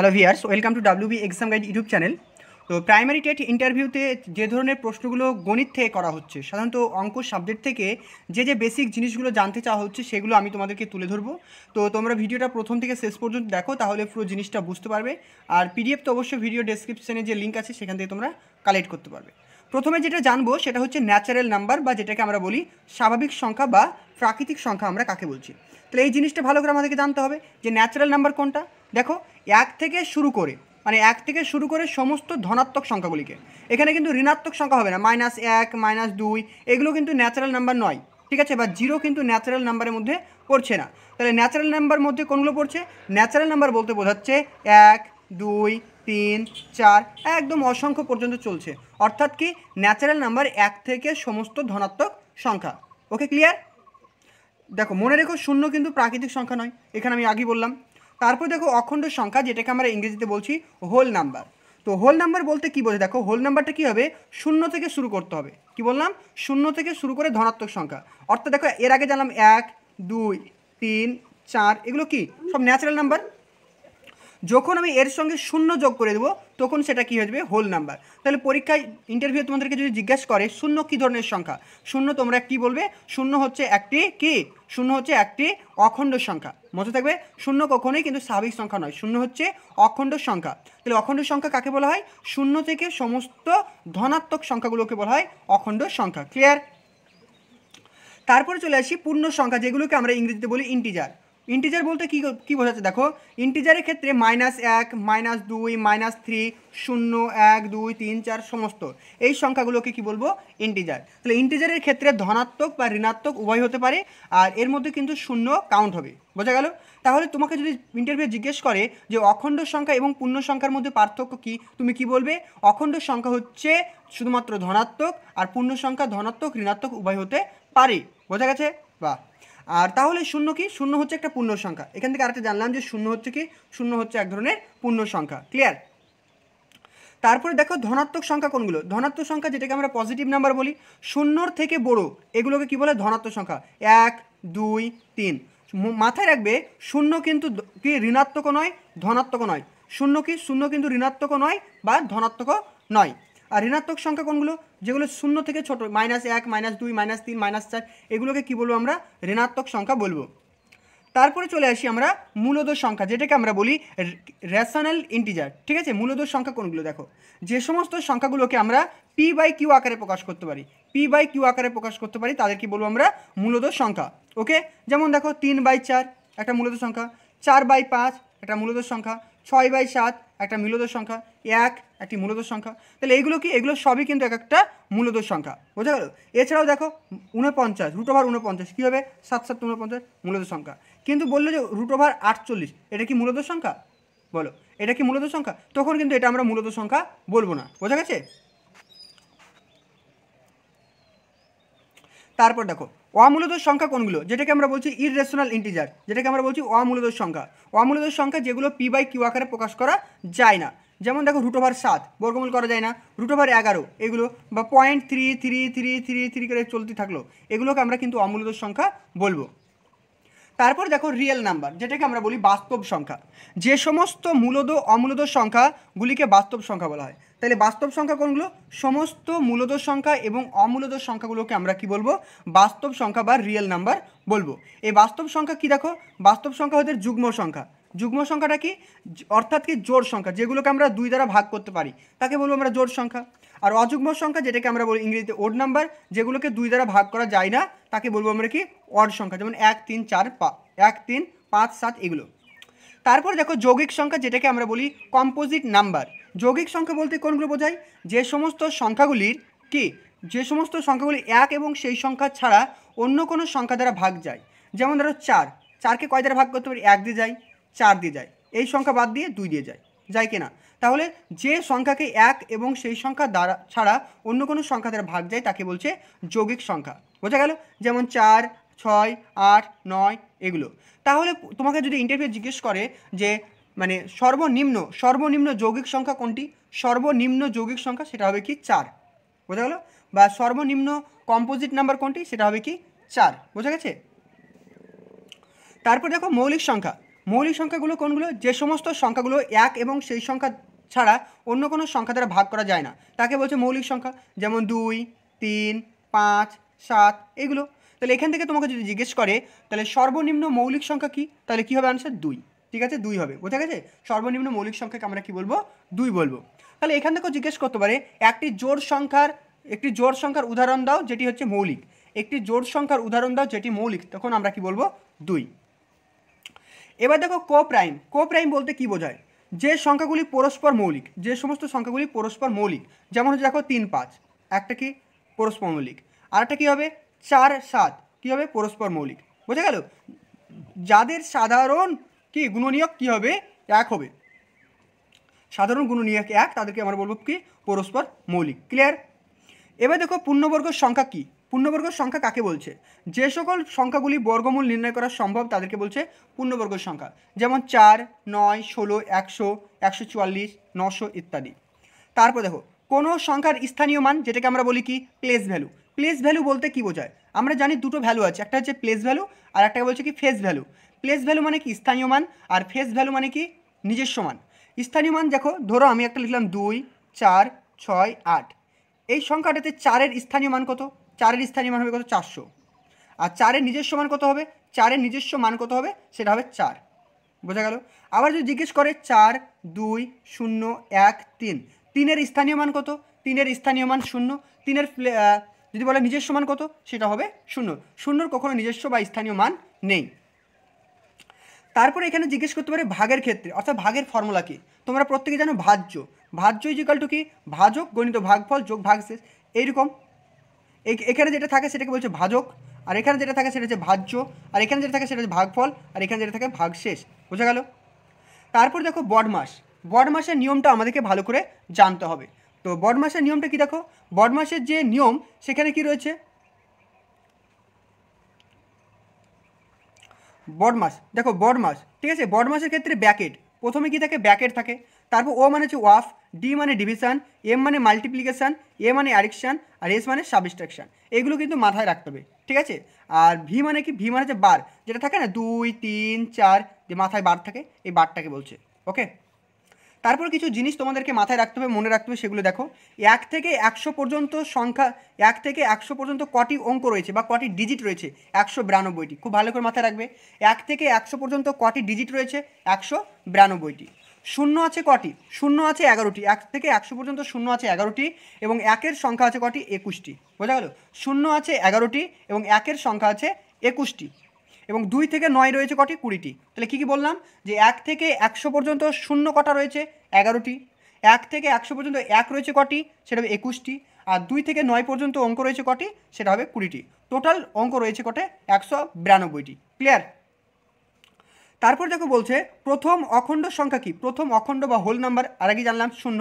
hello viewers welcome to WB exam guide YouTube channel তো primary TET ইন্টারভিউতে যে ধরনের প্রশ্নগুলো গণিত থেকে করা হচ্ছে সাধারণত অঙ্ক সাবজেক্ট থেকে যে যে বেসিক জিনিসগুলো জানতে চাওয়া হচ্ছে সেগুলো আমি তোমাদেরকে তুলে ধরবো তো তোমরা ভিডিওটা প্রথম থেকে শেষ পর্যন্ত দেখো তাহলে পুরো জিনিসটা বুঝতে পারবে আর পিডিএফ তো অবশ্যই ভিডিও ডেসক্রিপশানে যে লিঙ্ক আছে সেখান থেকে তোমরা কালেক্ট করতে পারবে প্রথমে যেটা জানবো সেটা হচ্ছে ন্যাচারাল নাম্বার বা যেটাকে আমরা বলি স্বাভাবিক সংখ্যা বা প্রাকৃতিক সংখ্যা আমরা কাকে বলছি তাহলে এই জিনিসটা ভালো করে আমাদেরকে জানতে হবে যে ন্যাচারাল নাম্বার কোনটা দেখো এক থেকে শুরু করে মানে এক থেকে শুরু করে সমস্ত ধনাত্মক সংখ্যাগুলিকে এখানে কিন্তু ঋণাত্মক সংখ্যা হবে না মাইনাস এক মাইনাস দুই এগুলো কিন্তু ন্যাচারাল নাম্বার নয় ঠিক আছে বা জিরো কিন্তু ন্যাচারাল নাম্বারের মধ্যে পড়ছে না তাহলে ন্যাচারাল নাম্বার মধ্যে কোনগুলো পড়ছে ন্যাচারাল নাম্বার বলতে বোঝাচ্ছে এক দুই তিন চার একদম অসংখ্য পর্যন্ত চলছে অর্থাৎ কি ন্যাচারাল নাম্বার এক থেকে সমস্ত ধনাত্মক সংখ্যা ওকে ক্লিয়ার দেখো মনে রেখো শূন্য কিন্তু প্রাকৃতিক সংখ্যা নয় এখানে আমি আগেই বললাম তারপর দেখো অখণ্ড সংখ্যা যেটাকে আমরা ইংরেজিতে বলছি হোল নাম্বার তো হোল নাম্বার বলতে কি বোঝে দেখো হোল নাম্বারটা কী হবে শূন্য থেকে শুরু করতে হবে কি বললাম শূন্য থেকে শুরু করে ধনাত্মক সংখ্যা অর্থাৎ দেখো এর আগে জানলাম এক দুই তিন চার এগুলো কি সব ন্যাচারাল নাম্বার যখন আমি এর সঙ্গে শূন্য যোগ করে দেবো তখন সেটা কী হয়ে যাবে হোল নাম্বার তাহলে পরীক্ষায় ইন্টারভিউ তোমাদেরকে যদি জিজ্ঞাসা করে শূন্য কী ধরনের সংখ্যা শূন্য তোমরা কি বলবে শূন্য হচ্ছে একটি কি শূন্য হচ্ছে একটি অখণ্ড সংখ্যা মজা থাকবে শূন্য কখনোই কিন্তু স্বাভাবিক সংখ্যা নয় শূন্য হচ্ছে অখণ্ড সংখ্যা তাহলে অখণ্ড সংখ্যা কাকে বলা হয় শূন্য থেকে সমস্ত ধনাত্মক সংখ্যাগুলোকে বলা হয় অখণ্ড সংখ্যা ক্লিয়ার তারপরে চলে আসি পূর্ণ সংখ্যা যেগুলোকে আমরা ইংরেজিতে বলি ইন্টিজার ইন্টিজার বলতে কী কী বোঝাচ্ছে দেখো ইন্টিজারের ক্ষেত্রে মাইনাস এক মাইনাস দুই মাইনাস থ্রি শূন্য এক দুই তিন চার সমস্ত এই সংখ্যাগুলোকে কি বলবো ইন্টিজার তাহলে ইন্টিজারের ক্ষেত্রে ধনাত্মক বা ঋণাত্মক উভয় হতে পারে আর এর মধ্যে কিন্তু শূন্য কাউন্ট হবে বোঝা গেল তাহলে তোমাকে যদি ইন্টারভিউ জিজ্ঞেস করে যে অখণ্ড সংখ্যা এবং পূর্ণ সংখ্যার মধ্যে পার্থক্য কি তুমি কি বলবে অখণ্ড সংখ্যা হচ্ছে শুধুমাত্র ধনাত্মক আর পূর্ণ সংখ্যা ধনাত্মক ঋণাত্মক উভয় হতে পারে বোঝা গেছে বাহ আর তাহলে শূন্য কি শূন্য হচ্ছে একটা পূর্ণ সংখ্যা এখান থেকে আরেকটা জানলাম যে শূন্য হচ্ছে কি শূন্য হচ্ছে এক ধরনের পূর্ণ সংখ্যা ক্লিয়ার তারপরে দেখো ধনাত্মক সংখ্যা কোনগুলো ধনাত্মক সংখ্যা যেটাকে আমরা পজিটিভ নাম্বার বলি শূন্যর থেকে বড় এগুলোকে কি বলে ধনাত্মক সংখ্যা এক দুই তিন মাথায় রাখবে শূন্য কিন্তু কি ঋণাত্মক নয় ধনাত্মক নয় শূন্য কি শূন্য কিন্তু ঋণাত্মক নয় বা ধনাত্মক নয় আর ঋণাত্মক সংখ্যা কোনগুলো যেগুলো শূন্য থেকে ছোট মাইনাস এক মাইনাস দুই মাইনাস তিন মাইনাস চার এগুলোকে কী বলবো আমরা ঋণাত্মক সংখ্যা বলবো তারপরে চলে আসি আমরা মূলদ সংখ্যা যেটাকে আমরা বলি রেশনাল ইন্টিজার ঠিক আছে মূলদ সংখ্যা কোনগুলো দেখো যে সমস্ত সংখ্যাগুলোকে আমরা পি বাই কিউ আকারে প্রকাশ করতে পারি পি বাই কিউ আকারে প্রকাশ করতে পারি তাদেরকে বলবো আমরা মূলদ সংখ্যা ওকে যেমন দেখো তিন বাই চার একটা মূলত সংখ্যা চার বাই পাঁচ একটা মূলত সংখ্যা ছয় বাই সাত একটা মূলত সংখ্যা এক একটি মূলত সংখ্যা তাহলে এইগুলো কি এগুলো সবই কিন্তু এক একটা মূলদ সংখ্যা বোঝা গেল এছাড়াও দেখো উনপঞ্চাশ রুট ওভার উনপঞ্চাশ কী হবে সাত সাত উনপঞ্চাশ মূলত সংখ্যা কিন্তু বললো যে রুট ওভার আটচল্লিশ এটা কি মূলত সংখ্যা বলো এটা কি মূলত সংখ্যা তখন কিন্তু এটা আমরা মূলত সংখ্যা বলবো না বোঝা গেছে তারপর দেখো অমূলত সংখ্যা কোনগুলো যেটাকে আমরা বলছি ইরেশনাল ইন্টিজার যেটাকে আমরা বলছি অমূলত সংখ্যা অমূলত সংখ্যা যেগুলো পি বাই কিউ আকারে প্রকাশ করা যায় না যেমন দেখো রুট ওভার সাত বর্গমূল করা যায় না রুট ওভার এগারো এগুলো বা point three three three three three করে চলতে থাকলো এগুলোকে আমরা কিন্তু অমূলত সংখ্যা বলবো তারপর দেখো রিয়েল নাম্বার যেটাকে আমরা বলি বাস্তব সংখ্যা যে সমস্ত মূলদ অমূলদ সংখ্যাগুলিকে বাস্তব সংখ্যা বলা হয় তাহলে বাস্তব সংখ্যা কোনগুলো সমস্ত মূলদ সংখ্যা এবং অমূলদ সংখ্যাগুলোকে আমরা কি বলবো বাস্তব সংখ্যা বা রিয়েল নাম্বার বলবো এই বাস্তব সংখ্যা কি দেখো বাস্তব সংখ্যা হচ্ছে যুগ্ম সংখ্যা যুগ্ম সংখ্যাটা কি অর্থাৎ কি জোর সংখ্যা যেগুলোকে আমরা দুই দ্বারা ভাগ করতে পারি তাকে বলবো আমরা জোর সংখ্যা আর অযুগ্ম সংখ্যা যেটাকে আমরা বলি ইংরেজিতে ওড নাম্বার যেগুলোকে দুই দ্বারা ভাগ করা যায় না তাকে বলবো আমরা কি অড সংখ্যা যেমন এক তিন চার পা এক তিন পাঁচ সাত এগুলো তারপর দেখো যৌগিক সংখ্যা যেটাকে আমরা বলি কম্পোজিট নাম্বার যৌগিক সংখ্যা বলতে কোনগুলো বোঝায় যে সমস্ত সংখ্যাগুলির কি যে সমস্ত সংখ্যাগুলি এক এবং সেই সংখ্যা ছাড়া অন্য কোনো সংখ্যা দ্বারা ভাগ যায় যেমন ধরো চার চারকে কয় দ্বারা ভাগ করতে পারি এক দিয়ে যায় চার দিয়ে যায় এই সংখ্যা বাদ দিয়ে দুই দিয়ে যায় যায় কিনা তাহলে যে সংখ্যাকে এক এবং সেই সংখ্যা দ্বারা ছাড়া অন্য কোনো সংখ্যা দ্বারা ভাগ যায় তাকে বলছে যৌগিক সংখ্যা বোঝা গেল যেমন চার ছয় আট নয় এগুলো তাহলে তোমাকে যদি ইন্টারভিউ জিজ্ঞেস করে যে মানে সর্বনিম্ন সর্বনিম্ন যৌগিক সংখ্যা কোনটি সর্বনিম্ন যৌগিক সংখ্যা সেটা হবে কি চার বোঝা গেল বা সর্বনিম্ন কম্পোজিট নাম্বার কোনটি সেটা হবে কি চার বোঝা গেছে তারপর দেখো মৌলিক সংখ্যা মৌলিক সংখ্যাগুলো কোনগুলো যে সমস্ত সংখ্যাগুলো এক এবং সেই সংখ্যা ছাড়া অন্য কোনো সংখ্যা দ্বারা ভাগ করা যায় না তাকে বলছে মৌলিক সংখ্যা যেমন দুই তিন পাঁচ সাত এগুলো তাহলে এখান থেকে তোমাকে যদি জিজ্ঞেস করে তাহলে সর্বনিম্ন মৌলিক সংখ্যা কী তাহলে কী হবে আনসার দুই ঠিক আছে দুই হবে বোঝা গেছে সর্বনিম্ন মৌলিক সংখ্যাকে আমরা কি বলবো দুই বলবো তাহলে এখান থেকেও জিজ্ঞেস করতে পারে একটি জোর সংখ্যার একটি জোর সংখ্যার উদাহরণ দাও যেটি হচ্ছে মৌলিক একটি জোর সংখ্যার উদাহরণ দাও যেটি মৌলিক তখন আমরা কি বলবো দুই এবার দেখো কো প্রাইম কো প্রাইম বলতে কি বোঝায় যে সংখ্যাগুলি পরস্পর মৌলিক যে সমস্ত সংখ্যাগুলি পরস্পর মৌলিক যেমন হচ্ছে দেখো তিন পাঁচ একটা কি পরস্পর মৌলিক আরেকটা কী হবে চার সাত কী হবে পরস্পর মৌলিক বোঝা গেল যাদের সাধারণ কি গুণনীয়ক কি হবে এক হবে সাধারণ গুণনীয়ক এক তাদেরকে আমরা বলবো কি পরস্পর মৌলিক ক্লিয়ার এবার দেখো পূর্ণবর্গ সংখ্যা কী পূর্ণবর্গের সংখ্যা কাকে বলছে যে সকল সংখ্যাগুলি বর্গমূল নির্ণয় করা সম্ভব তাদেরকে বলছে পূর্ণবর্গের সংখ্যা যেমন চার নয় ষোলো একশো একশো চুয়াল্লিশ নশো ইত্যাদি তারপর দেখো কোনো সংখ্যার স্থানীয় মান যেটাকে আমরা বলি কি প্লেস ভ্যালু প্লেস ভ্যালু বলতে কি বোঝায় আমরা জানি দুটো ভ্যালু আছে একটা হচ্ছে প্লেস ভ্যালু আর একটা বলছে কি ফেস ভ্যালু প্লেস ভ্যালু মানে কি স্থানীয় মান আর ফেস ভ্যালু মানে কি নিজস্ব মান স্থানীয় মান দেখো ধরো আমি একটা লিখলাম দুই চার ছয় আট এই সংখ্যাটাতে চারের স্থানীয় মান কত চারের স্থানীয় মান হবে কত চারশো আর চারের নিজস্ব মান কত হবে চারের নিজস্ব মান কত হবে সেটা হবে চার বোঝা গেল আবার যদি জিজ্ঞেস করে চার দুই শূন্য এক তিন তিনের স্থানীয় মান কত তিনের স্থানীয় মান শূন্য তিনের যদি বলে নিজস্ব মান কত সেটা হবে শূন্য শূন্যর কখনো নিজস্ব বা স্থানীয় মান নেই তারপরে এখানে জিজ্ঞেস করতে পারে ভাগের ক্ষেত্রে অর্থাৎ ভাগের ফর্মুলা কী তোমরা প্রত্যেকে জানো ভাজ্য ভাজ্য ইজিকাল টু কি ভাজক গণিত ভাগফল যোগ ভাগশেষ এইরকম এখানে যেটা থাকে সেটাকে বলছে ভাজক আর এখানে যেটা থাকে সেটা হচ্ছে ভাজ্য আর এখানে যেটা থাকে সেটা হচ্ছে ভাগফল আর এখানে যেটা থাকে ভাগশেষ বোঝা গেল তারপর দেখো বড মাসের নিয়মটা আমাদেরকে ভালো করে জানতে হবে তো মাসের নিয়মটা কি দেখো মাসের যে নিয়ম সেখানে কি রয়েছে মাস দেখো মাস ঠিক আছে মাসের ক্ষেত্রে ব্যাকেট প্রথমে কি থাকে ব্যাকেট থাকে তারপর ও মানে হচ্ছে ওয়াফ ডি মানে ডিভিশন এম মানে মাল্টিপ্লিকেশান এ মানে অ্যাডিকশান আর এস মানে সাবস্ট্রাকশান এগুলো কিন্তু মাথায় রাখতে হবে ঠিক আছে আর ভি মানে কি ভি মানে হচ্ছে বার যেটা থাকে না দুই তিন চার যে মাথায় বার থাকে এই বারটাকে বলছে ওকে তারপর কিছু জিনিস তোমাদেরকে মাথায় রাখতে হবে মনে রাখতে হবে সেগুলো দেখো এক থেকে একশো পর্যন্ত সংখ্যা এক থেকে একশো পর্যন্ত কটি অঙ্ক রয়েছে বা কটি ডিজিট রয়েছে একশো বিরানব্বইটি খুব ভালো করে মাথায় রাখবে এক থেকে একশো পর্যন্ত কটি ডিজিট রয়েছে একশো বিরানব্বইটি শূন্য আছে কটি শূন্য আছে এগারোটি এক থেকে একশো পর্যন্ত শূন্য আছে এগারোটি এবং একের সংখ্যা আছে কটি একুশটি বোঝা গেল শূন্য আছে এগারোটি এবং একের সংখ্যা আছে একুশটি এবং দুই থেকে নয় রয়েছে কটি কুড়িটি তাহলে কী কী বললাম যে এক থেকে একশো পর্যন্ত শূন্য কটা রয়েছে এগারোটি এক থেকে একশো পর্যন্ত এক রয়েছে কটি সেটা হবে একুশটি আর দুই থেকে নয় পর্যন্ত অঙ্ক রয়েছে কটি সেটা হবে কুড়িটি টোটাল অঙ্ক রয়েছে কটে একশো বিরানব্বইটি ক্লিয়ার তারপর দেখো বলছে প্রথম অখণ্ড সংখ্যা কি প্রথম অখণ্ড বা হোল নাম্বার আর আগে জানলাম শূন্য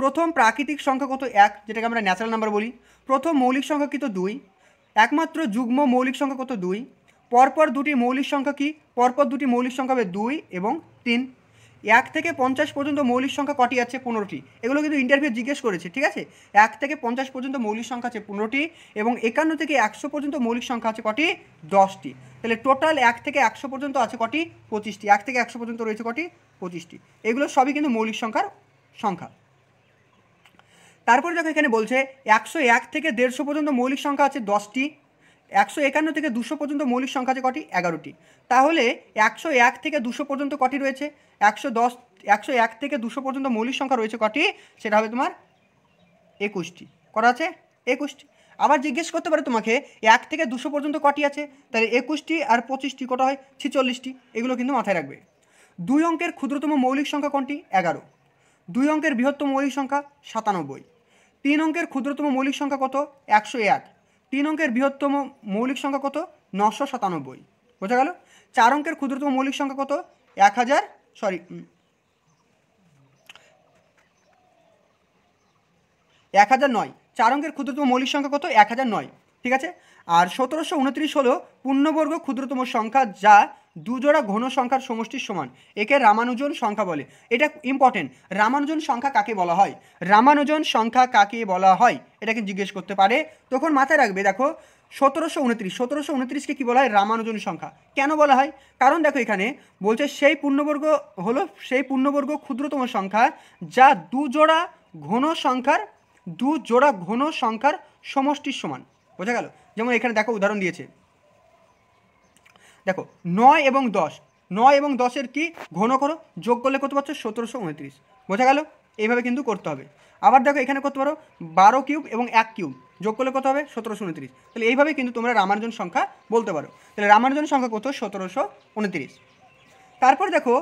প্রথম প্রাকৃতিক সংখ্যা কত এক যেটাকে আমরা ন্যাচারাল নাম্বার বলি প্রথম মৌলিক সংখ্যা কত দুই একমাত্র যুগ্ম মৌলিক সংখ্যা কত দুই পরপর দুটি মৌলিক সংখ্যা কি পরপর দুটি মৌলিক সংখ্যা হবে দুই এবং তিন এক থেকে পঞ্চাশ পর্যন্ত মৌলিক সংখ্যা কটি আছে পনেরোটি এগুলো কিন্তু ইন্টারভিউ জিজ্ঞেস করেছে ঠিক আছে এক থেকে পঞ্চাশ পর্যন্ত মৌলিক সংখ্যা আছে পনেরোটি এবং একান্ন থেকে একশো পর্যন্ত মৌলিক সংখ্যা আছে কটি দশটি তাহলে টোটাল এক থেকে একশো পর্যন্ত আছে কটি পঁচিশটি এক থেকে একশো পর্যন্ত রয়েছে কটি পঁচিশটি এগুলো সবই কিন্তু মৌলিক সংখ্যার সংখ্যা তারপরে দেখো এখানে বলছে একশো এক থেকে দেড়শো পর্যন্ত মৌলিক সংখ্যা আছে দশটি একশো একান্ন থেকে দুশো পর্যন্ত মৌলিক সংখ্যা আছে কটি এগারোটি তাহলে একশো এক থেকে দুশো পর্যন্ত কটি রয়েছে একশো দশ একশো এক থেকে দুশো পর্যন্ত মৌলিক সংখ্যা রয়েছে কটি সেটা হবে তোমার একুশটি করা আছে একুশটি আবার জিজ্ঞেস করতে পারে তোমাকে এক থেকে দুশো পর্যন্ত কটি আছে তাহলে একুশটি আর পঁচিশটি কটা হয় ছিচল্লিশটি এগুলো কিন্তু মাথায় রাখবে দুই অঙ্কের ক্ষুদ্রতম মৌলিক সংখ্যা কোনটি এগারো দুই অঙ্কের বৃহত্তম মৌলিক সংখ্যা সাতানব্বই তিন অঙ্কের ক্ষুদ্রতম মৌলিক সংখ্যা কত একশো এক তিন অঙ্কের বৃহত্তম মৌলিক সংখ্যা কত নশো সাতানব্বই বোঝা গেল চার অঙ্কের ক্ষুদ্রতম মৌলিক সংখ্যা কত এক হাজার সরি এক হাজার নয় চার অঙ্কের ক্ষুদ্রতম মৌলিক সংখ্যা কত এক হাজার নয় ঠিক আছে আর সতেরোশো উনত্রিশ হলো পূর্ণবর্গ ক্ষুদ্রতম সংখ্যা যা দুজোড়া ঘন সংখ্যার সমষ্টির সমান একে রামানুজন সংখ্যা বলে এটা ইম্পর্টেন্ট রামানুজন সংখ্যা কাকে বলা হয় রামানুজন সংখ্যা কাকে বলা হয় এটাকে জিজ্ঞেস করতে পারে তখন মাথায় রাখবে দেখো সতেরোশো উনত্রিশ সতেরোশো উনত্রিশকে কী বলা হয় রামানুজন সংখ্যা কেন বলা হয় কারণ দেখো এখানে বলছে সেই পূর্ণবর্গ হলো সেই পূর্ণবর্গ ক্ষুদ্রতম সংখ্যা যা দুজোড়া ঘন সংখ্যার দুজোড়া ঘন সংখ্যার সমষ্টির সমান বোঝা গেল যেমন এখানে দেখো উদাহরণ দিয়েছে দেখো নয় এবং দশ নয় এবং দশের কি ঘন করো যোগ করলে কত পারছো সতেরোশো উনত্রিশ বোঝা গেল এইভাবে কিন্তু করতে হবে আবার দেখো এখানে করতে পারো বারো কিউব এবং এক কিউব যোগ করলে কত হবে সতেরোশো উনত্রিশ তাহলে এইভাবে কিন্তু তোমরা রামানুজন সংখ্যা বলতে পারো তাহলে রামানুজন সংখ্যা কত সতেরোশো উনত্রিশ তারপর দেখো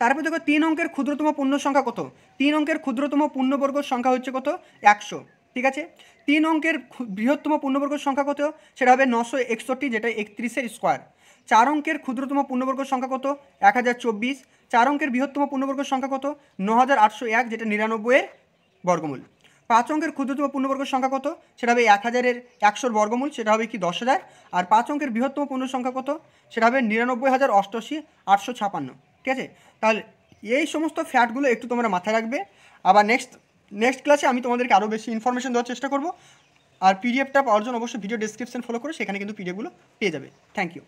তারপর দেখো তিন অঙ্কের ক্ষুদ্রতম পূর্ণ সংখ্যা কত তিন অঙ্কের ক্ষুদ্রতম পূর্ণবর্গ সংখ্যা হচ্ছে কত একশো ঠিক আছে তিন অঙ্কের বৃহত্তম পূর্ণবর্গ সংখ্যা কত সেটা হবে নশো একষট্টি যেটা একত্রিশের স্কোয়ার চার অঙ্কের ক্ষুদ্রতম পূর্ণবর্গ সংখ্যা কত এক হাজার চব্বিশ চার অঙ্কের বৃহত্তম পূর্ণবর্গ সংখ্যা কত ন হাজার আটশো এক যেটা নিরানব্বইয়ের বর্গমূল পাঁচ অঙ্কের ক্ষুদ্রতম পূর্ণবর্গ সংখ্যা কত সেটা হবে এক হাজারের একশোর বর্গমূল সেটা হবে কি দশ হাজার আর পাঁচ অঙ্কের বৃহত্তম পূর্ণ সংখ্যা কত সেটা হবে নিরানব্বই হাজার অষ্টআশি আটশো ছাপান্ন ঠিক আছে তাহলে এই সমস্ত ফ্যাটগুলো একটু তোমরা মাথায় রাখবে আবার নেক্সট নেক্সট ক্লাসে আমি তোমাদেরকে আরও বেশি ইনফরমেশন দেওয়ার চেষ্টা করব আর পিডিএফটা পাওয়ার জন্য অবশ্যই ভিডিও ডিসক্রিপশন ফলো করে সেখানে কিন্তু পিডিএফগুলো পেয়ে যাবে থ্যাংক ইউ